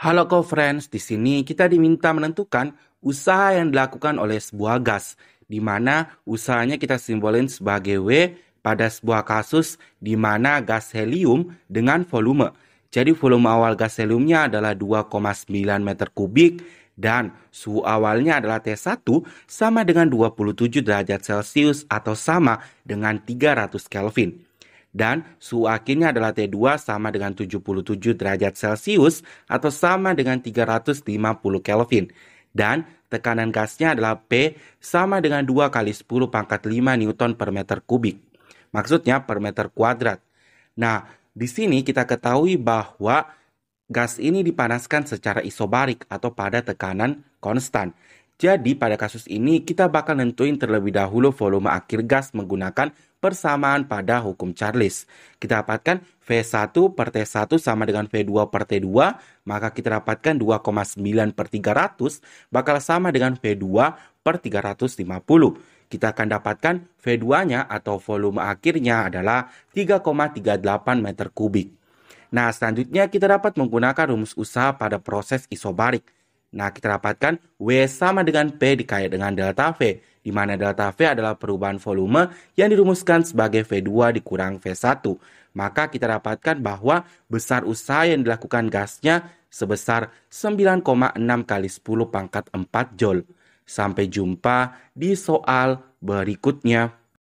Halo co-friends, di sini kita diminta menentukan usaha yang dilakukan oleh sebuah gas, di mana usahanya kita simbolin sebagai W pada sebuah kasus di mana gas helium dengan volume. Jadi volume awal gas heliumnya adalah 2,9 meter kubik dan suhu awalnya adalah T1 sama dengan 27 derajat Celcius atau sama dengan 300 Kelvin dan suhu akhirnya adalah T2 sama dengan 77 derajat Celcius atau sama dengan 350 Kelvin. Dan tekanan gasnya adalah P sama dengan 2 kali 10 pangkat 5 Newton per meter kubik. Maksudnya per meter kuadrat. Nah, di sini kita ketahui bahwa gas ini dipanaskan secara isobarik atau pada tekanan konstan. Jadi pada kasus ini kita bakal nentuin terlebih dahulu volume akhir gas menggunakan persamaan pada hukum Charles. Kita dapatkan V1 per T1 sama dengan V2 per T2, maka kita dapatkan 2,9 per 300 bakal sama dengan V2 per 350. Kita akan dapatkan V2-nya atau volume akhirnya adalah 3,38 meter kubik. Nah, selanjutnya kita dapat menggunakan rumus usaha pada proses isobarik. Nah, kita dapatkan W sama dengan P dikait dengan delta V, di mana delta V adalah perubahan volume yang dirumuskan sebagai V2 dikurang V1. Maka kita dapatkan bahwa besar usaha yang dilakukan gasnya sebesar 9,6 kali 10 pangkat 4 Joule. Sampai jumpa di soal berikutnya.